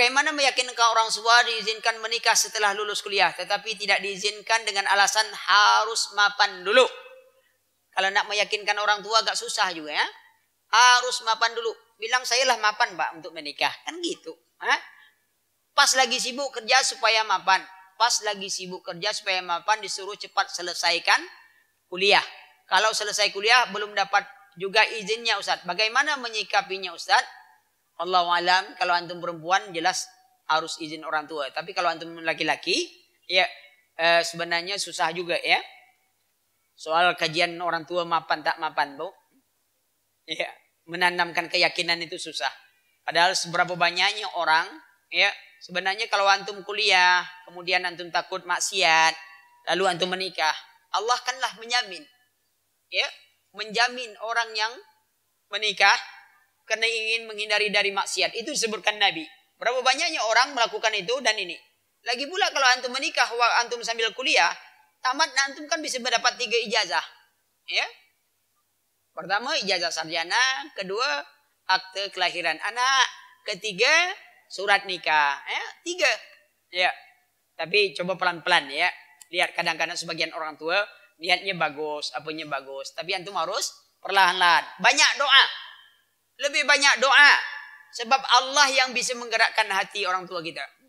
Bagaimana meyakinkan orang tua diizinkan menikah setelah lulus kuliah, tetapi tidak diizinkan dengan alasan harus mapan dulu. Kalau nak meyakinkan orang tua agak susah juga ya. Harus mapan dulu. Bilang saya lah mapan pak untuk menikah. Kan gitu. Ha? Pas lagi sibuk kerja supaya mapan. Pas lagi sibuk kerja supaya mapan disuruh cepat selesaikan kuliah. Kalau selesai kuliah belum dapat juga izinnya Ustadz. Bagaimana menyikapinya Ustadz? Allah alam kalau antum perempuan jelas harus izin orang tua. Tapi kalau antum laki-laki ya e, sebenarnya susah juga ya. Soal kajian orang tua mapan tak mapan, Bu. Ya, menanamkan keyakinan itu susah. Padahal seberapa banyaknya orang ya sebenarnya kalau antum kuliah, kemudian antum takut maksiat, lalu antum menikah, Allah kanlah menjamin. Ya, menjamin orang yang menikah karena ingin menghindari dari maksiat. Itu disebutkan Nabi. Berapa banyaknya orang melakukan itu dan ini. Lagi pula kalau antum menikah, antum sambil kuliah, tamat antum kan bisa mendapat tiga ijazah. Ya. Pertama ijazah sarjana, kedua akte kelahiran anak, ketiga surat nikah. Ya, tiga. Ya. Tapi coba pelan-pelan ya. Lihat kadang-kadang sebagian orang tua niatnya bagus, apanya bagus, tapi antum harus perlahan-lahan. Banyak doa. Lebih banyak doa. Sebab Allah yang bisa menggerakkan hati orang tua kita.